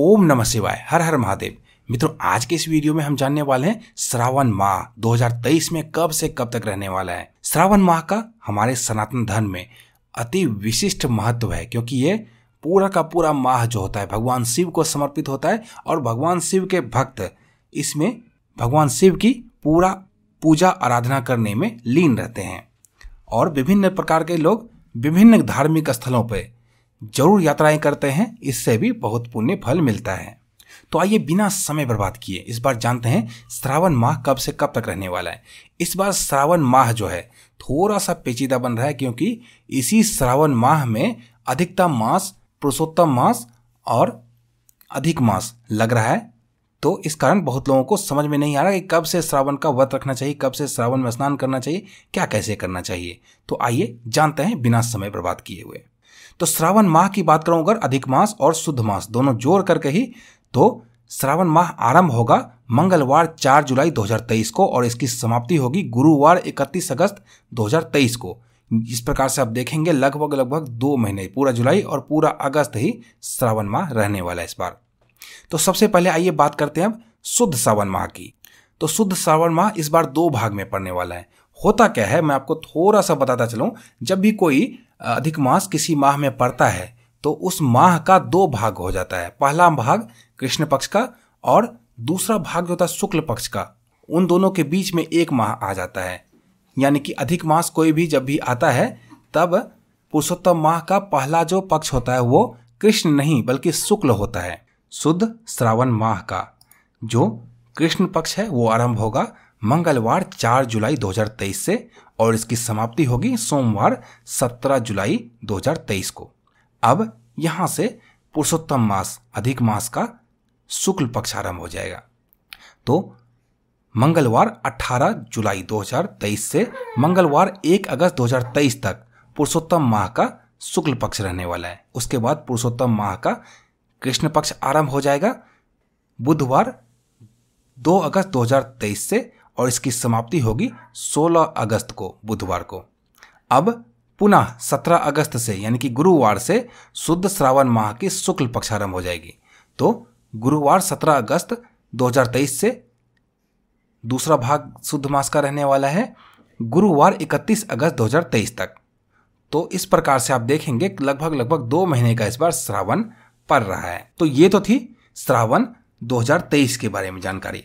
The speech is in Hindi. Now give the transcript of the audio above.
ओम नमः शिवाय हर हर महादेव मित्रों आज के इस वीडियो में हम जानने वाले हैं श्रावण माह 2023 में कब से कब तक रहने वाला है श्रावण माह का हमारे सनातन धर्म में अति विशिष्ट महत्व है क्योंकि ये पूरा का पूरा माह जो होता है भगवान शिव को समर्पित होता है और भगवान शिव के भक्त इसमें भगवान शिव की पूरा पूजा आराधना करने में लीन रहते हैं और विभिन्न प्रकार के लोग विभिन्न धार्मिक स्थलों पर जरूर यात्राएं करते हैं इससे भी बहुत पुण्य फल मिलता है तो आइए बिना समय बर्बाद किए इस बार जानते हैं श्रावण माह कब से कब तक रहने वाला है इस बार श्रावण माह जो है थोड़ा सा पेचीदा बन रहा है क्योंकि इसी श्रावण माह में अधिकतम मास पुरुषोत्तम मास और अधिक मास लग रहा है तो इस कारण बहुत लोगों को समझ में नहीं आ रहा कि कब से श्रावण का व्रत रखना चाहिए कब से श्रावण में स्नान करना चाहिए क्या कैसे करना चाहिए तो आइए जानते हैं बिना समय बर्बाद किए हुए तो श्रावण माह की बात करूं अगर अधिक मास और शुद्ध मास दोनों जोड़ करके ही तो श्रावण माह आरंभ होगा मंगलवार 4 जुलाई 2023 को और इसकी समाप्ति होगी गुरुवार 31 अगस्त 2023 को इस प्रकार से आप देखेंगे लगभग लगभग दो महीने पूरा जुलाई और पूरा अगस्त ही श्रावण माह रहने वाला है इस बार तो सबसे पहले आइए बात करते हैं अब शुद्ध श्रावण माह की तो शुद्ध श्रावण माह इस बार दो भाग में पड़ने वाला है होता क्या है मैं आपको थोड़ा सा बताता चलूँ जब भी कोई अधिक मास किसी माह में पड़ता है तो उस माह का दो भाग हो जाता है पहला भाग कृष्ण पक्ष का और दूसरा भाग जो होता है शुक्ल पक्ष का उन दोनों के बीच में एक माह आ जाता है यानी कि अधिक मास कोई भी जब भी आता है तब पुरुषोत्तम माह का पहला जो पक्ष होता है वो कृष्ण नहीं बल्कि शुक्ल होता है शुद्ध श्रावण माह का जो कृष्ण पक्ष है वो आरंभ होगा मंगलवार 4 जुलाई 2023 से और इसकी समाप्ति होगी सोमवार 17 जुलाई 2023 को अब यहां से पुरुषोत्तम मास अधिक मास का शुक्ल पक्ष आरंभ हो जाएगा तो मंगलवार 18 जुलाई 2023 से मंगलवार 1 अगस्त 2023 तक पुरुषोत्तम माह का शुक्ल पक्ष रहने वाला है उसके बाद पुरुषोत्तम माह का कृष्ण पक्ष आरंभ हो जाएगा बुधवार 2 अगस्त 2023 से और इसकी समाप्ति होगी 16 अगस्त को बुधवार को अब पुनः 17 अगस्त से यानी कि गुरुवार से शुद्ध श्रावण माह की शुक्ल पक्षारंभ हो जाएगी तो गुरुवार 17 अगस्त 2023 से दूसरा भाग शुद्ध मास का रहने वाला है गुरुवार 31 अगस्त 2023 तक तो इस प्रकार से आप देखेंगे लगभग लगभग दो महीने का इस बार श्रावण पड़ रहा है तो ये तो थी श्रावण 2023 के बारे में जानकारी